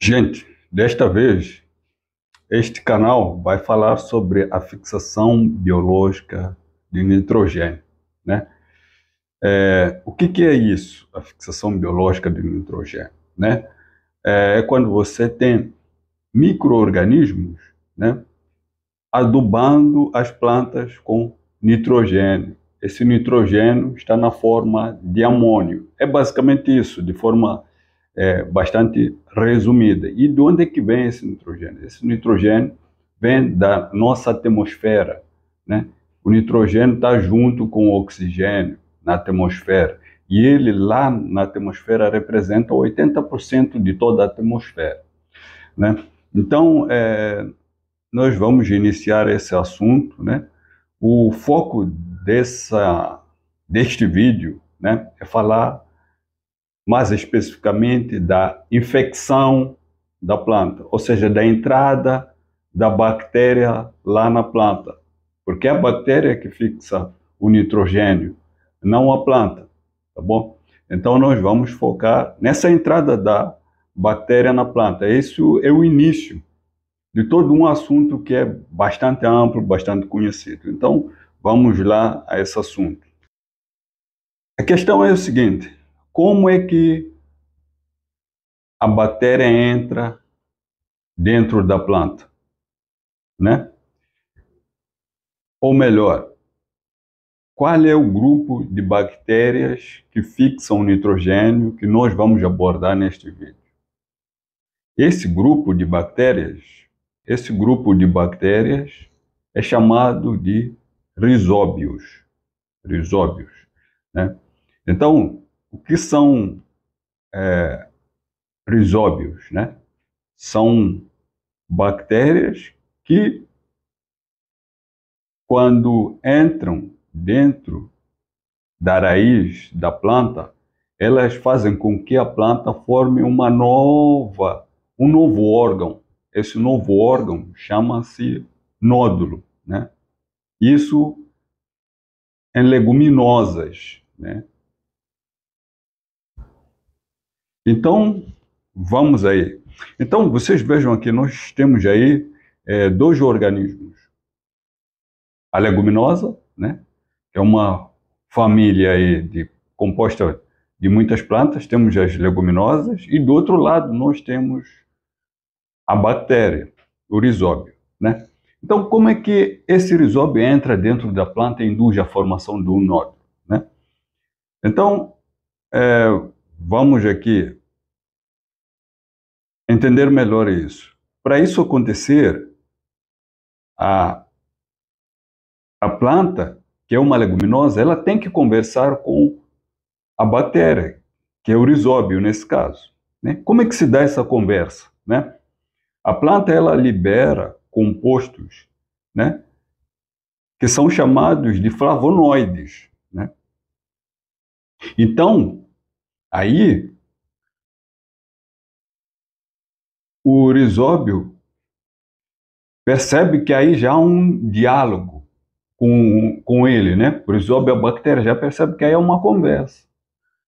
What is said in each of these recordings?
Gente, desta vez este canal vai falar sobre a fixação biológica de nitrogênio, né? É, o que, que, é isso, a fixação biológica de nitrogênio, né? É, é quando você tem microorganismos, né, adubando as plantas com nitrogênio. Esse nitrogênio está na forma de amônio. É basicamente isso, de forma é, bastante resumida. E de onde é que vem esse nitrogênio? Esse nitrogênio vem da nossa atmosfera. Né? O nitrogênio está junto com o oxigênio na atmosfera. E ele lá na atmosfera representa 80% de toda a atmosfera. Né? Então, é, nós vamos iniciar esse assunto. Né? O foco dessa, deste vídeo né, é falar mais especificamente da infecção da planta, ou seja, da entrada da bactéria lá na planta, porque é a bactéria que fixa o nitrogênio, não a planta, tá bom? Então nós vamos focar nessa entrada da bactéria na planta. Esse é o início de todo um assunto que é bastante amplo, bastante conhecido. Então vamos lá a esse assunto. A questão é o seguinte: como é que a bactéria entra dentro da planta, né? Ou melhor, qual é o grupo de bactérias que fixam nitrogênio que nós vamos abordar neste vídeo? Esse grupo de bactérias, esse grupo de bactérias é chamado de risóbios, risóbios, né? Então, o que são é, risóbios, né? São bactérias que, quando entram dentro da raiz da planta, elas fazem com que a planta forme uma nova, um novo órgão. Esse novo órgão chama-se nódulo, né? Isso em leguminosas, né? Então, vamos aí. Então, vocês vejam aqui, nós temos aí é, dois organismos. A leguminosa, né? É uma família aí de, composta de muitas plantas, temos as leguminosas, e do outro lado nós temos a bactéria, o rizóbio, né? Então, como é que esse rizóbio entra dentro da planta e induz a formação do nódulo, né? Então, é, vamos aqui entender melhor isso. Para isso acontecer, a, a planta, que é uma leguminosa, ela tem que conversar com a bactéria, que é o risóbio nesse caso. Né? Como é que se dá essa conversa? Né? A planta ela libera compostos né? que são chamados de flavonoides. Né? Então, Aí, o urizóbio percebe que aí já há um diálogo com, com ele, né? O Risóbio, a bactéria, já percebe que aí é uma conversa,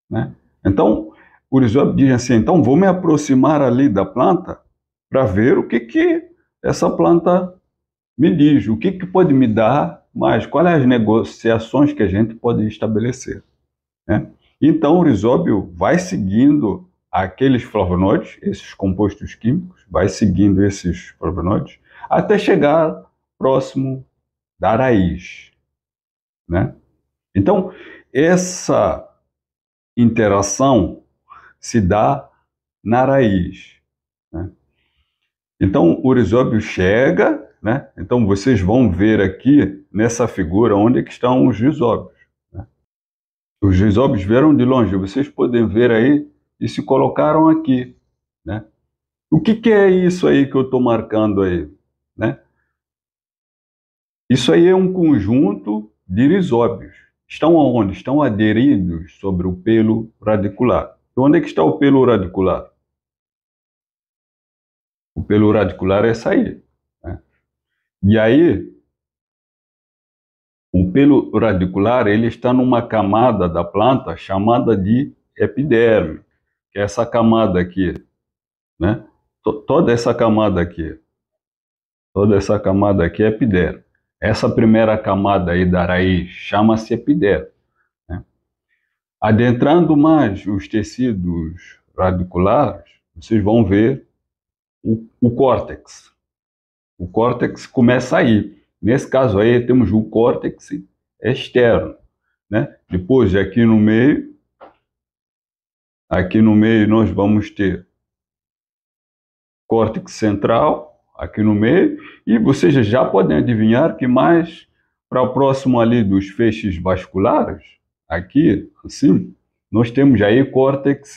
né? Então, o urizóbio diz assim, então vou me aproximar ali da planta para ver o que, que essa planta me diz, o que, que pode me dar mais, quais é as negociações que a gente pode estabelecer. Né? Então, o risóbio vai seguindo aqueles flavonoides, esses compostos químicos, vai seguindo esses flavonoides, até chegar próximo da raiz. Né? Então, essa interação se dá na raiz. Né? Então, o risóbio chega, né? então vocês vão ver aqui nessa figura onde é estão os risóbios. Os gisóbios vieram de longe, vocês podem ver aí, e se colocaram aqui. Né? O que, que é isso aí que eu estou marcando aí? Né? Isso aí é um conjunto de risóbios. Estão aonde? Estão aderidos sobre o pelo radicular. onde é que está o pelo radicular? O pelo radicular é essa aí. Né? E aí, o pelo radicular ele está numa camada da planta chamada de epiderme, que é essa camada aqui, né? T toda essa camada aqui, toda essa camada aqui é epiderme. Essa primeira camada aí da raiz chama-se epiderme. Né? Adentrando mais os tecidos radiculares, vocês vão ver o, o córtex. O córtex começa aí. Nesse caso aí, temos o córtex externo. Né? Depois, aqui no meio, aqui no meio nós vamos ter córtex central, aqui no meio, e vocês já podem adivinhar que mais para o próximo ali dos feixes vasculares, aqui, assim, nós temos aí córtex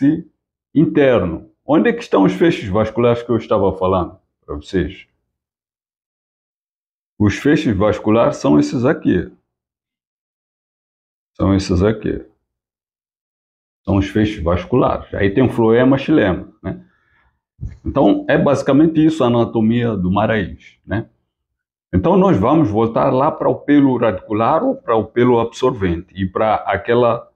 interno. Onde é que estão os feixes vasculares que eu estava falando para vocês? Os feixes vasculares são esses aqui. São esses aqui. São os feixes vasculares. Aí tem o floema xilema, né? Então, é basicamente isso a anatomia do maraiz, né? Então, nós vamos voltar lá para o pelo radicular ou para o pelo absorvente e para aquela,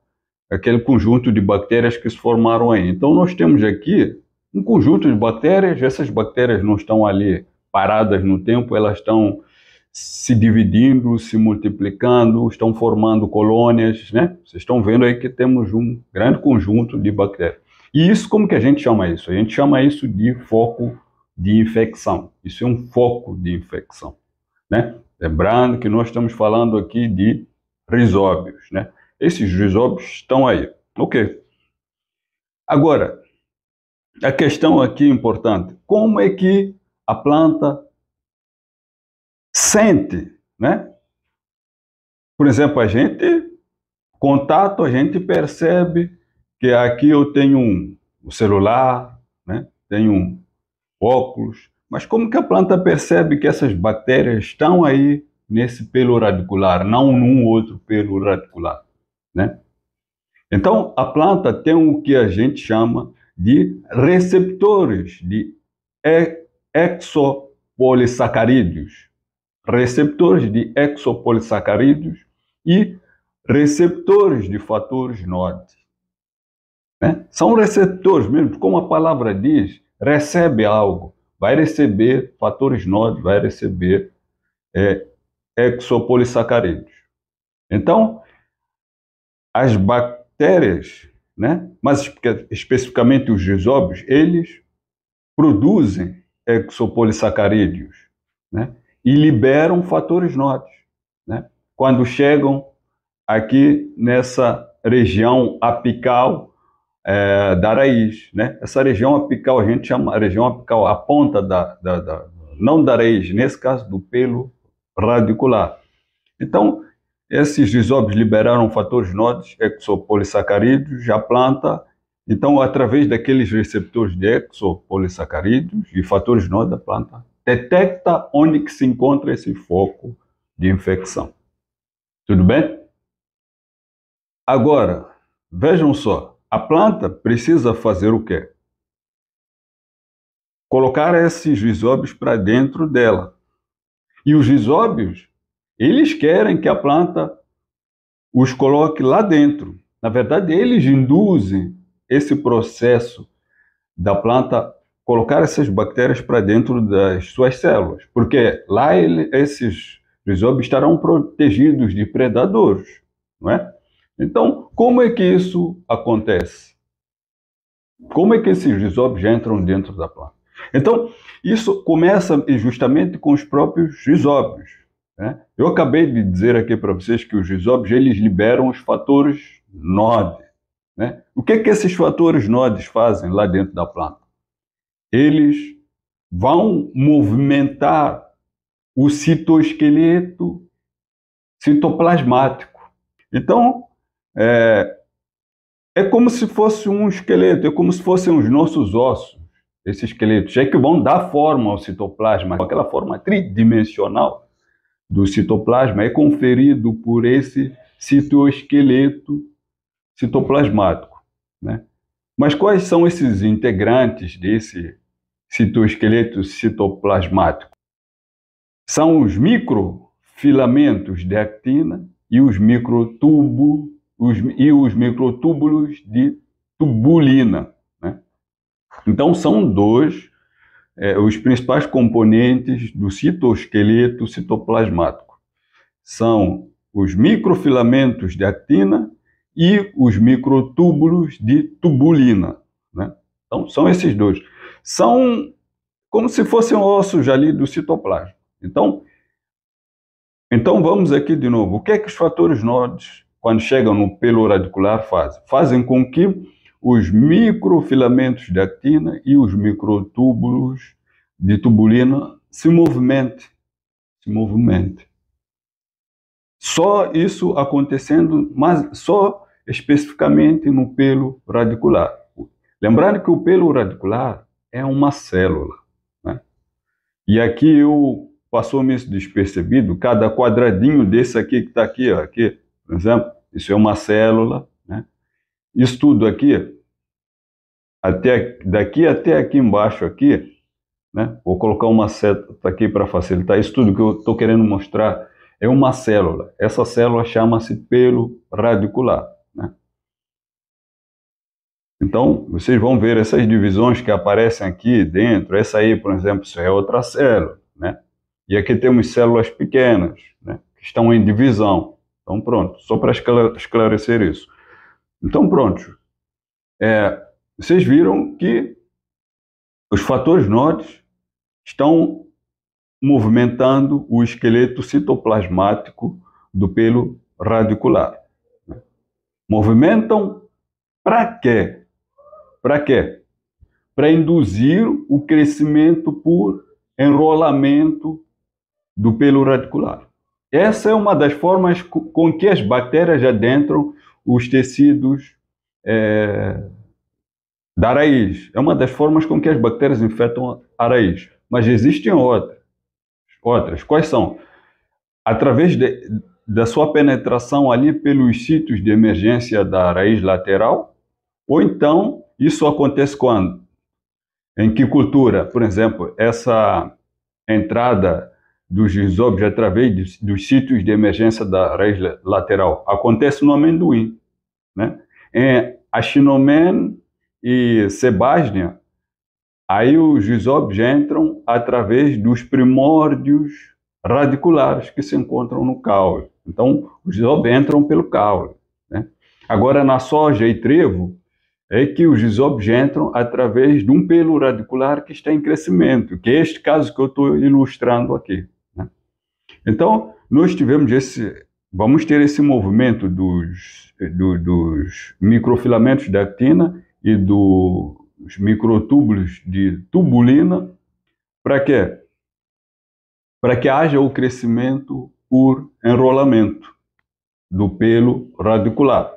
aquele conjunto de bactérias que se formaram aí. Então, nós temos aqui um conjunto de bactérias, essas bactérias não estão ali paradas no tempo, elas estão se dividindo, se multiplicando, estão formando colônias, né? Vocês estão vendo aí que temos um grande conjunto de bactérias. E isso, como que a gente chama isso? A gente chama isso de foco de infecção. Isso é um foco de infecção, né? Lembrando que nós estamos falando aqui de risóbios, né? Esses risóbios estão aí, ok? Agora, a questão aqui importante, como é que a planta sente, né? Por exemplo, a gente contato, a gente percebe que aqui eu tenho um, um celular, né? Tenho um óculos, mas como que a planta percebe que essas bactérias estão aí nesse pelo radicular, não num outro pelo radicular, né? Então, a planta tem o que a gente chama de receptores de exopolissacarídeos, receptores de exopolissacarídeos e receptores de fatores norte. Né? São receptores mesmo, como a palavra diz, recebe algo, vai receber fatores norte, vai receber é, exopolissacarídeos. Então, as bactérias, né, mas especificamente os rizóbios, eles produzem exopolissacarídeos, né? e liberam fatores novos. Né? Quando chegam aqui nessa região apical é, da raiz, né? essa região apical, a gente chama região apical, a ponta da, da, da não da raiz, nesse caso do pelo radicular. Então, esses rizóbios liberaram fatores nodes, exopolissacarídeos, já planta, então, através daqueles receptores de exopolissacarídeos e fatores nodes, a planta detecta onde que se encontra esse foco de infecção. Tudo bem? Agora, vejam só, a planta precisa fazer o quê? Colocar esses risóbios para dentro dela. E os risóbios, eles querem que a planta os coloque lá dentro. Na verdade, eles induzem esse processo da planta colocar essas bactérias para dentro das suas células, porque lá ele, esses rizobes estarão protegidos de predadores, não é? Então, como é que isso acontece? Como é que esses rizobes entram dentro da planta? Então, isso começa justamente com os próprios rizóbios. Né? Eu acabei de dizer aqui para vocês que os rizóbios eles liberam os fatores NOD. Né? O que, é que esses fatores NODs fazem lá dentro da planta? eles vão movimentar o citoesqueleto citoplasmático. Então, é, é como se fosse um esqueleto, é como se fossem os nossos ossos, esses esqueletos, é que vão dar forma ao citoplasma, aquela forma tridimensional do citoplasma é conferido por esse citoesqueleto citoplasmático, né? Mas quais são esses integrantes desse citoesqueleto citoplasmático? São os microfilamentos de actina e os microtubo os, e os microtúbulos de tubulina. Né? Então são dois é, os principais componentes do citoesqueleto citoplasmático. São os microfilamentos de actina e os microtúbulos de tubulina. Né? Então, são esses dois. São como se fossem ossos ali do citoplasma. Então, então vamos aqui de novo. O que é que os fatores nodes, quando chegam no pelo radicular, fazem? Fazem com que os microfilamentos de actina e os microtúbulos de tubulina se movimentem. Se movimentem. Só isso acontecendo, mas só especificamente no pelo radicular. Lembrando que o pelo radicular é uma célula. Né? E aqui eu passou-me despercebido, cada quadradinho desse aqui que está aqui, ó, aqui, por exemplo, isso é uma célula. Né? Isso tudo aqui, até, daqui até aqui embaixo, aqui, né? vou colocar uma seta aqui para facilitar. Isso tudo que eu estou querendo mostrar é uma célula. Essa célula chama-se pelo radicular. Então, vocês vão ver essas divisões que aparecem aqui dentro. Essa aí, por exemplo, é outra célula, né? E aqui temos células pequenas, né? Que estão em divisão. Então, pronto, só para esclarecer isso. Então, pronto. É, vocês viram que os fatores NODs estão movimentando o esqueleto citoplasmático do pelo radicular. Né? Movimentam para quê? Para quê? Para induzir o crescimento por enrolamento do pelo radicular. Essa é uma das formas com que as bactérias adentram os tecidos é, da raiz. É uma das formas com que as bactérias infectam a raiz. Mas existem outras. outras. Quais são? Através de, da sua penetração ali pelos sítios de emergência da raiz lateral, ou então isso acontece quando? Em que cultura? Por exemplo, essa entrada dos rizobes através dos, dos sítios de emergência da raiz lateral acontece no amendoim. Né? Em Achinomen e Sebasnia, aí os rizobes entram através dos primórdios radiculares que se encontram no caule. Então, os rizobes entram pelo caule. Né? Agora, na soja e trevo, é que os entram através de um pelo radicular que está em crescimento, que é este caso que eu estou ilustrando aqui. Né? Então, nós tivemos esse, vamos ter esse movimento dos, do, dos microfilamentos da actina e dos microtúbulos de tubulina, para quê? Para que haja o crescimento por enrolamento do pelo radicular.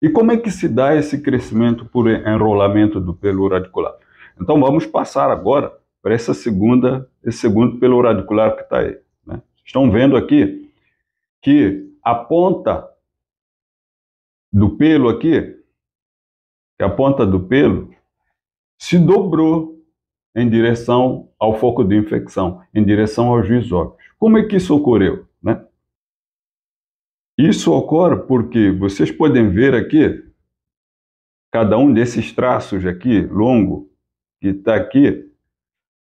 E como é que se dá esse crescimento por enrolamento do pelo radicular? Então vamos passar agora para essa segunda, esse segundo pelo radicular que está aí. Né? Estão vendo aqui que a ponta do pelo aqui, que é a ponta do pelo se dobrou em direção ao foco de infecção, em direção aos juiz Como é que isso ocorreu? Isso ocorre porque vocês podem ver aqui, cada um desses traços aqui, longo, que está aqui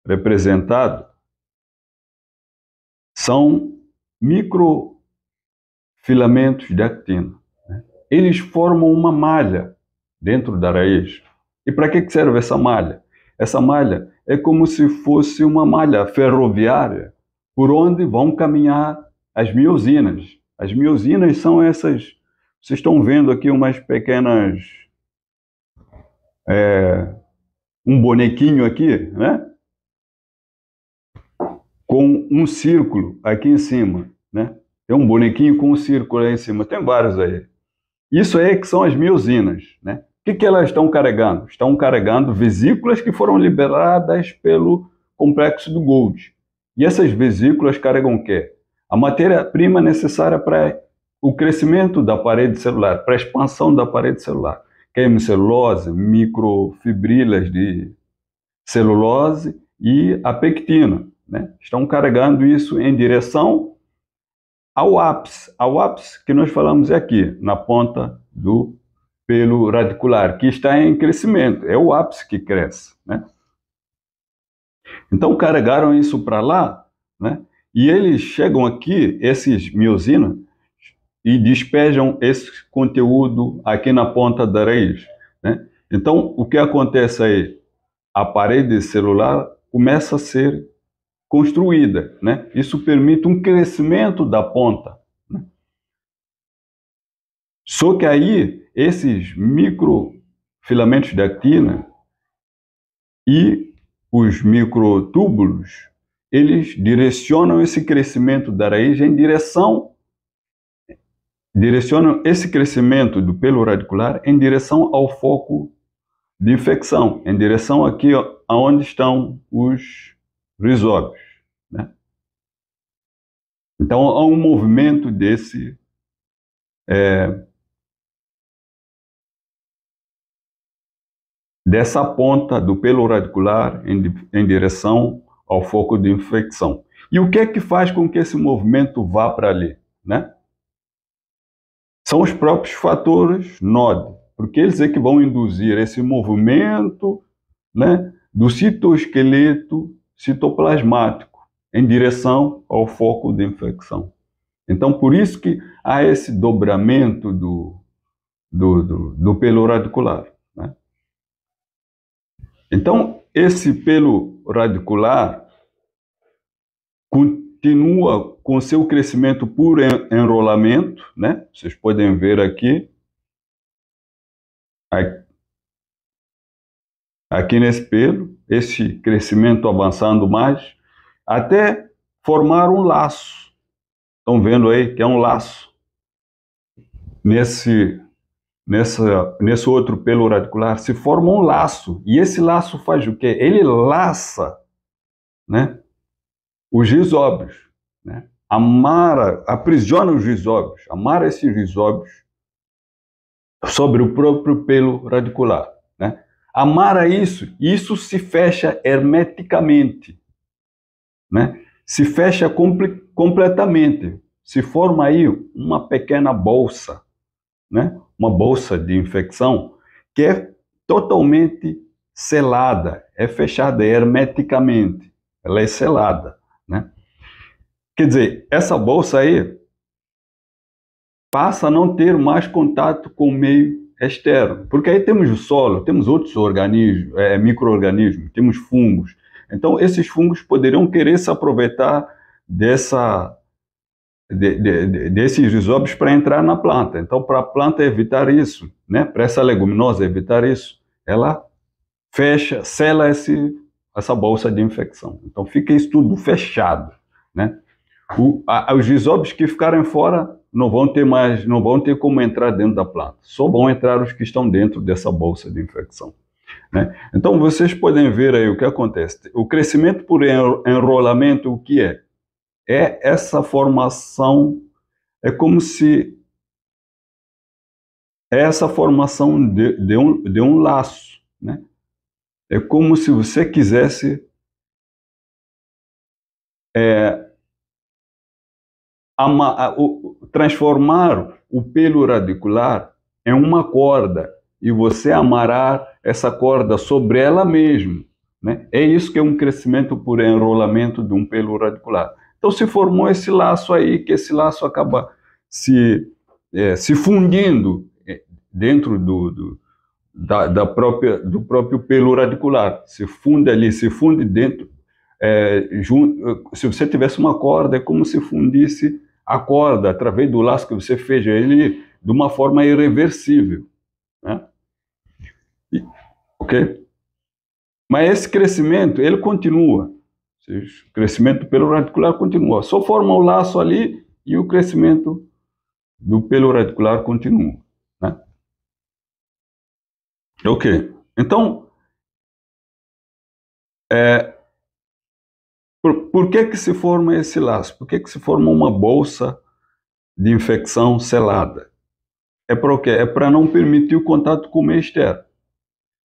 representado, são microfilamentos de actina. Né? Eles formam uma malha dentro da raiz. E para que serve essa malha? Essa malha é como se fosse uma malha ferroviária por onde vão caminhar as miosinas as miosinas são essas. Vocês estão vendo aqui umas pequenas. É, um bonequinho aqui, né? Com um círculo aqui em cima, né? É um bonequinho com um círculo aí em cima. Tem vários aí. Isso aí é que são as miosinas, né? O que, que elas estão carregando? Estão carregando vesículas que foram liberadas pelo complexo do Gold. E essas vesículas carregam o quê? a matéria-prima necessária para o crescimento da parede celular, para a expansão da parede celular, que é micelose, microfibrilas de celulose e a pectina. Né? Estão carregando isso em direção ao ápice. Ao ápice que nós falamos é aqui, na ponta do pelo radicular, que está em crescimento. É o ápice que cresce. Né? Então carregaram isso para lá, né? E eles chegam aqui, esses miosina, e despejam esse conteúdo aqui na ponta da raiz. Né? Então, o que acontece aí? A parede celular começa a ser construída. Né? Isso permite um crescimento da ponta. Né? Só que aí, esses microfilamentos de actina e os microtúbulos eles direcionam esse crescimento da raiz em direção direcionam esse crescimento do pelo radicular em direção ao foco de infecção, em direção aqui aonde estão os rizóbios. Né? Então há um movimento desse é, dessa ponta do pelo radicular em, em direção ao foco de infecção. E o que é que faz com que esse movimento vá para ali? Né? São os próprios fatores NOD, porque eles é que vão induzir esse movimento né, do citoesqueleto citoplasmático em direção ao foco de infecção. Então, por isso que há esse dobramento do, do, do, do pelo radicular. Né? Então, esse pelo radicular continua com seu crescimento por enrolamento, né? Vocês podem ver aqui, aqui nesse pelo, esse crescimento avançando mais, até formar um laço. Estão vendo aí que é um laço nesse nessa, nesse outro pelo radicular, se forma um laço. E esse laço faz o quê? Ele laça né, os risóbios, né? amara, aprisiona os risóbios, amara esses risóbios sobre o próprio pelo radicular. Né? Amara isso, isso se fecha hermeticamente, né? se fecha completamente, se forma aí uma pequena bolsa né? uma bolsa de infecção, que é totalmente selada, é fechada hermeticamente, ela é selada. Né? Quer dizer, essa bolsa aí passa a não ter mais contato com o meio externo, porque aí temos o solo, temos outros organismos, é, micro-organismos, temos fungos. Então, esses fungos poderiam querer se aproveitar dessa de, de, desses risóbios para entrar na planta. Então, para a planta evitar isso, né, para essa leguminosa evitar isso, ela fecha, sela esse, essa bolsa de infecção. Então, fica isso tudo fechado. Né? O, a, os risóbios que ficarem fora não vão ter mais, não vão ter como entrar dentro da planta. Só vão entrar os que estão dentro dessa bolsa de infecção. Né? Então vocês podem ver aí o que acontece. O crescimento por enrolamento, o que é? é essa formação, é como se é essa formação de, de, um, de um laço, né? É como se você quisesse é, ama, o, transformar o pelo radicular em uma corda e você amarrar essa corda sobre ela mesmo. Né? É isso que é um crescimento por enrolamento de um pelo radicular. Então se formou esse laço aí, que esse laço acaba se, é, se fundindo é, dentro do, do da, da, própria, do próprio pelo radicular. Se funde ali, se funde dentro. É, se você tivesse uma corda, é como se fundisse a corda através do laço que você fez ele de uma forma irreversível. Né? E, ok? Mas esse crescimento, ele continua o crescimento do pelo radicular continua. Só forma o laço ali e o crescimento do pelo radicular continua. Né? Ok. Então, é, por, por, que, que se forma esse laço? Por que, que se forma uma bolsa de infecção selada? É para o quê? É para não permitir o contato com o meio externo.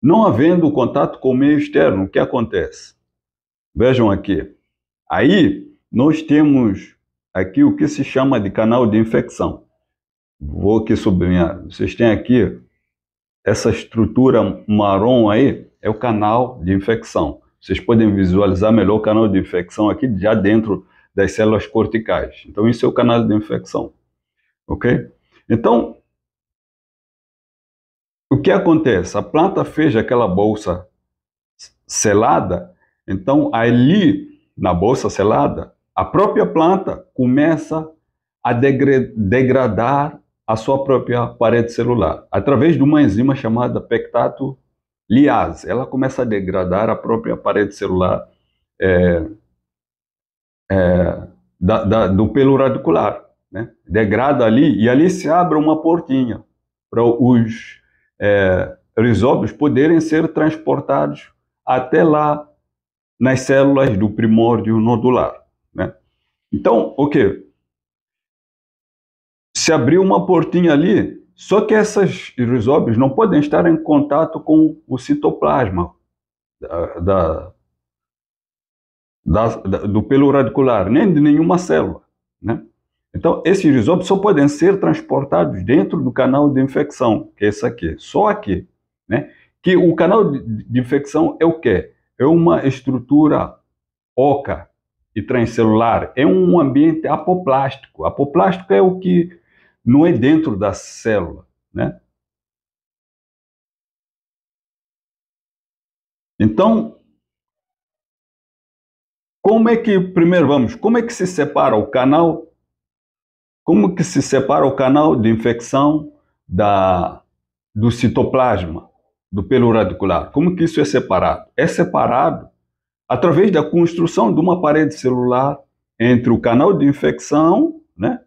Não havendo contato com o meio externo, o que acontece? Vejam aqui. Aí nós temos aqui o que se chama de canal de infecção. Vou aqui sublinhar. Vocês têm aqui essa estrutura marrom aí, é o canal de infecção. Vocês podem visualizar melhor o canal de infecção aqui já dentro das células corticais. Então, isso é o canal de infecção. Ok? Então, o que acontece? A planta fez aquela bolsa selada então, ali, na bolsa selada, a própria planta começa a degradar a sua própria parede celular através de uma enzima chamada pectato liase. Ela começa a degradar a própria parede celular é, é, da, da, do pelo radicular. Né? Degrada ali e ali se abre uma portinha para os é, poderem ser transportados até lá nas células do primórdio nodular. Né? Então, o que? Se abriu uma portinha ali, só que essas rizóbios não podem estar em contato com o citoplasma da, da, da, do pelo radicular, nem de nenhuma célula. Né? Então, esses rizóbios só podem ser transportados dentro do canal de infecção, que é esse aqui, só aqui. Né? Que o canal de infecção é o quê? é uma estrutura oca e transcelular, é um ambiente apoplástico. Apoplástico é o que não é dentro da célula, né? Então, como é que primeiro vamos, como é que se separa o canal? Como que se separa o canal de infecção da do citoplasma? do pelo radicular. Como que isso é separado? É separado através da construção de uma parede celular entre o canal de infecção né,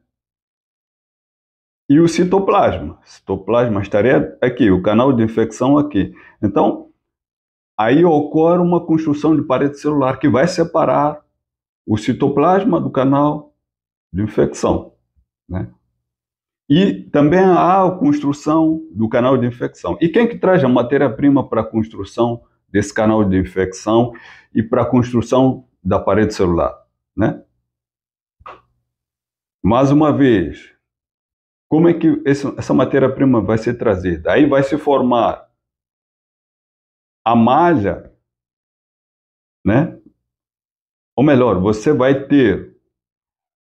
e o citoplasma. Citoplasma estaria aqui, o canal de infecção aqui. Então, aí ocorre uma construção de parede celular que vai separar o citoplasma do canal de infecção. Né? E também há a construção do canal de infecção. E quem que traz a matéria-prima para a construção desse canal de infecção e para a construção da parede celular, né? Mais uma vez, como é que essa matéria-prima vai ser trazida? Aí vai se formar a malha, né? Ou melhor, você vai ter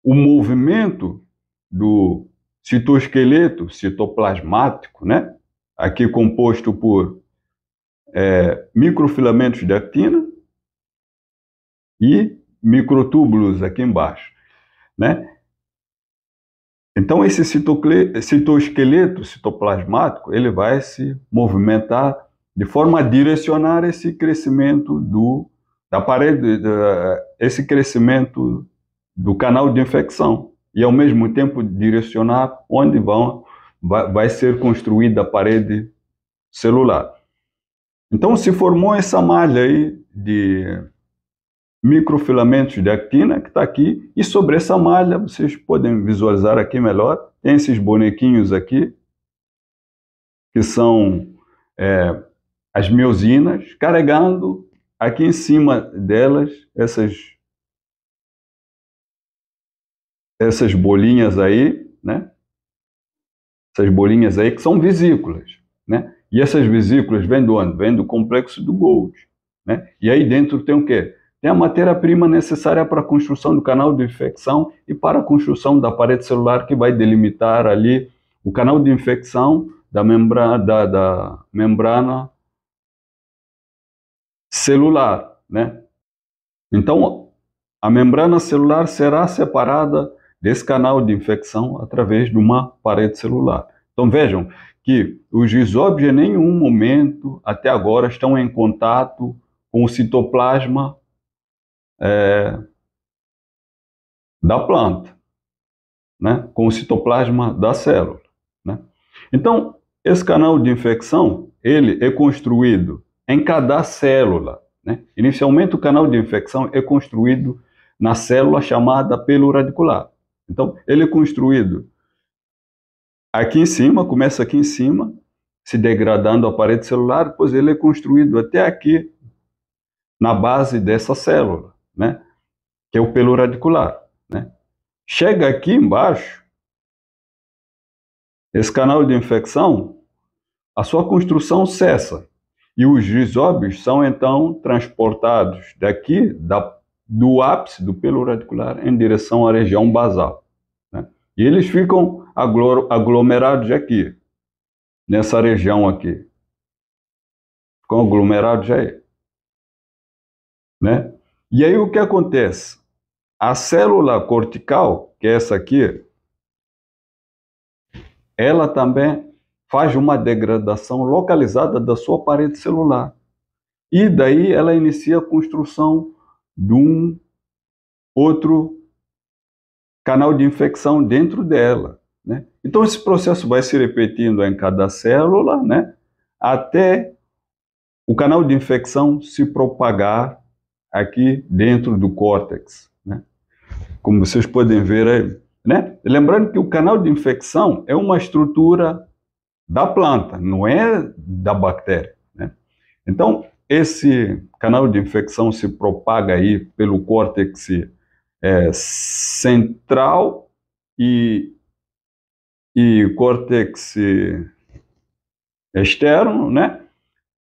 o movimento do Citoesqueleto citoplasmático, né? aqui composto por é, microfilamentos de actina e microtúbulos aqui embaixo. Né? Então, esse citoesqueleto citoplasmático ele vai se movimentar de forma a direcionar esse crescimento do da parede, da, esse crescimento do canal de infecção e ao mesmo tempo direcionar onde vão vai, vai ser construída a parede celular. Então se formou essa malha aí de microfilamentos de actina que está aqui e sobre essa malha vocês podem visualizar aqui melhor tem esses bonequinhos aqui que são é, as miosinas carregando aqui em cima delas essas essas bolinhas aí, né? Essas bolinhas aí que são vesículas, né? E essas vesículas vêm do onde? Vêm do complexo do Gold, né? E aí dentro tem o quê? Tem a matéria-prima necessária para a construção do canal de infecção e para a construção da parede celular que vai delimitar ali o canal de infecção da membrana, da, da membrana celular, né? Então, a membrana celular será separada desse canal de infecção através de uma parede celular. Então vejam que os isóbios em nenhum momento até agora estão em contato com o citoplasma é, da planta, né? com o citoplasma da célula. Né? Então, esse canal de infecção ele é construído em cada célula. Né? Inicialmente, o canal de infecção é construído na célula chamada pelo radicular. Então, ele é construído aqui em cima, começa aqui em cima, se degradando a parede celular, depois ele é construído até aqui, na base dessa célula, né? que é o pelo radicular. Né? Chega aqui embaixo, esse canal de infecção, a sua construção cessa. E os gisóbios são então transportados daqui, da do ápice do pelo radicular em direção à região basal. Né? E eles ficam aglomerados aqui, nessa região aqui. Ficam aglomerados aí. Né? E aí o que acontece? A célula cortical, que é essa aqui, ela também faz uma degradação localizada da sua parede celular. E daí ela inicia a construção de um outro canal de infecção dentro dela. Né? Então, esse processo vai se repetindo em cada célula, né? até o canal de infecção se propagar aqui dentro do córtex. Né? Como vocês podem ver aí. Né? Lembrando que o canal de infecção é uma estrutura da planta, não é da bactéria. Né? Então, esse canal de infecção se propaga aí pelo córtex é, central e, e córtex externo, né?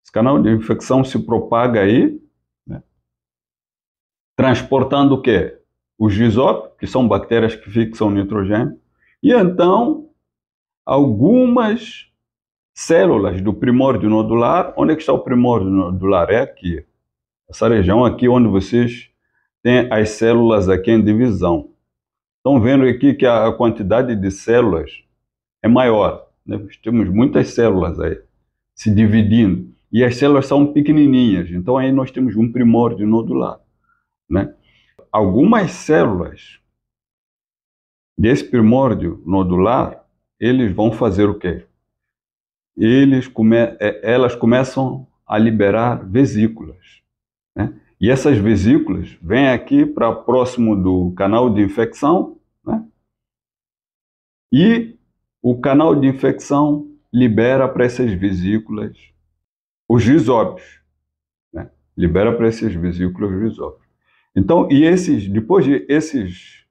Esse canal de infecção se propaga aí, né? transportando o quê? Os gisop, que são bactérias que fixam nitrogênio, e então algumas células do primórdio nodular. Onde é que está o primórdio nodular? É aqui. Essa região aqui onde vocês têm as células aqui em divisão. Estão vendo aqui que a quantidade de células é maior. Né? Temos muitas células aí se dividindo. E as células são pequenininhas, então aí nós temos um primórdio nodular. Né? Algumas células desse primórdio nodular, eles vão fazer o quê? eles come, é, elas começam a liberar vesículas. Né? E essas vesículas vêm aqui para próximo do canal de infecção, né? e o canal de infecção libera para essas vesículas os risóbios. Né? Libera para essas vesículas os risóbios. Então, e esses, depois de esses,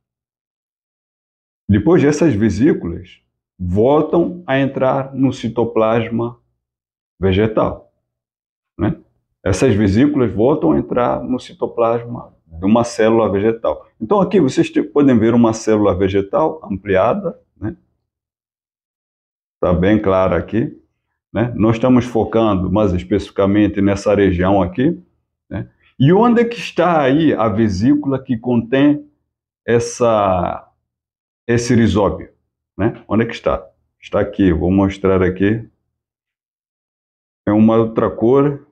depois dessas vesículas, voltam a entrar no citoplasma vegetal. Né? Essas vesículas voltam a entrar no citoplasma de uma célula vegetal. Então aqui vocês podem ver uma célula vegetal ampliada, né? Está bem clara aqui. Né? Nós estamos focando mais especificamente nessa região aqui. Né? E onde é que está aí a vesícula que contém essa, esse risóbio? Né? Onde é que está? Está aqui, vou mostrar aqui. É uma outra cor.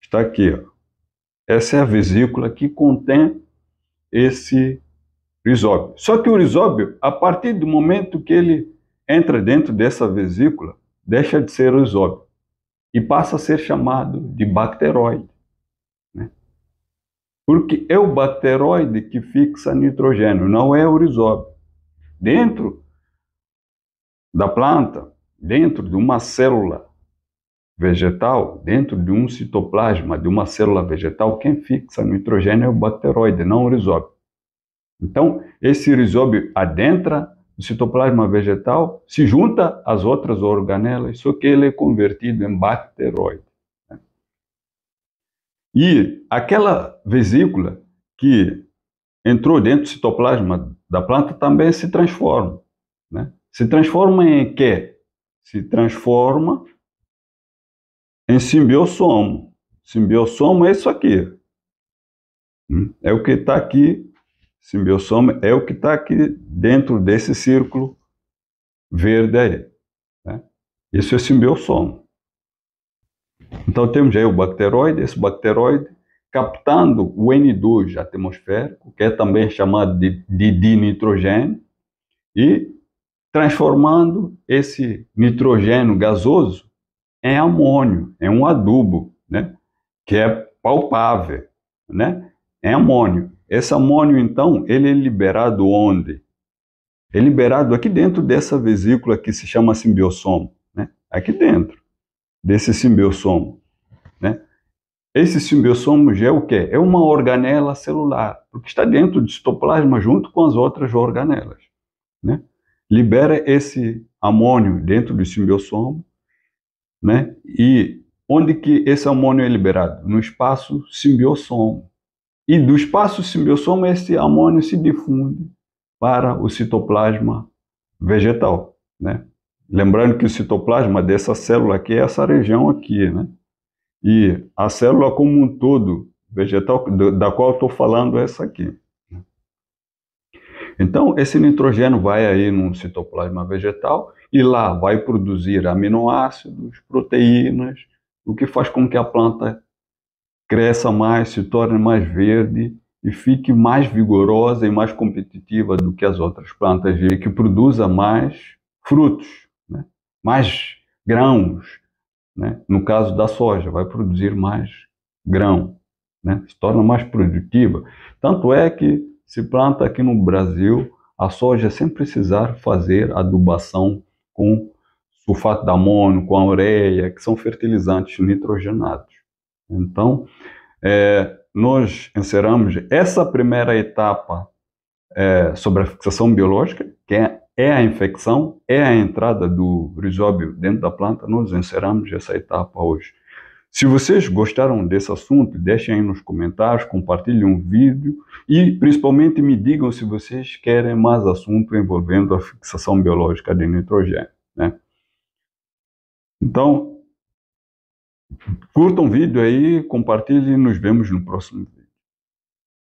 Está aqui. Ó. Essa é a vesícula que contém esse risóbio. Só que o risóbio, a partir do momento que ele entra dentro dessa vesícula, deixa de ser risóbio e passa a ser chamado de bacteroide. Né? Porque é o bacteroide que fixa nitrogênio, não é o risóbio dentro da planta, dentro de uma célula vegetal, dentro de um citoplasma de uma célula vegetal, quem fixa nitrogênio é o bacteroide, não o rizóbio. Então, esse rizóbio adentra o citoplasma vegetal, se junta às outras organelas, só que ele é convertido em bacteroide. Né? E aquela vesícula que entrou dentro do citoplasma da planta também se transforma. Né? Se transforma em quê? Se transforma em simbiossomo. Simbiossomo é isso aqui. Hum? É o que está aqui. Simbiossomo é o que está aqui dentro desse círculo verde aí. Né? Isso é simbiossomo. Então temos aí o bacteroide. Esse bacteroide captando o N2 atmosférico, que é também chamado de, de, e transformando esse nitrogênio gasoso em amônio, em um adubo, né? que é palpável, né? em amônio. Esse amônio, então, ele é liberado onde? É liberado aqui dentro dessa vesícula que se chama simbiossoma, né? aqui dentro desse simbiossoma. Né? Esse simbiossomo é o quê? É uma organela celular, porque está dentro do citoplasma junto com as outras organelas. Né? Libera esse amônio dentro do simbiossomo, né? E onde que esse amônio é liberado? No espaço simbiossomo. E do espaço simbiossomo esse amônio se difunde para o citoplasma vegetal, né? Lembrando que o citoplasma dessa célula aqui é essa região aqui, né? E a célula como um todo vegetal, da qual estou falando, é essa aqui. Então, esse nitrogênio vai aí no citoplasma vegetal e lá vai produzir aminoácidos, proteínas, o que faz com que a planta cresça mais, se torne mais verde e fique mais vigorosa e mais competitiva do que as outras plantas e que produza mais frutos, né? mais grãos, né? No caso da soja, vai produzir mais grão, né? se torna mais produtiva. Tanto é que se planta aqui no Brasil a soja sem precisar fazer adubação com sulfato de amônio, com a ureia, que são fertilizantes nitrogenados. Então, é, nós encerramos essa primeira etapa é, sobre a fixação biológica, que é é a infecção, é a entrada do risóbio dentro da planta. Nós encerramos essa etapa hoje. Se vocês gostaram desse assunto, deixem aí nos comentários, compartilhem o um vídeo e principalmente me digam se vocês querem mais assunto envolvendo a fixação biológica de nitrogênio. Né? Então, curtam o vídeo aí, compartilhem e nos vemos no próximo vídeo.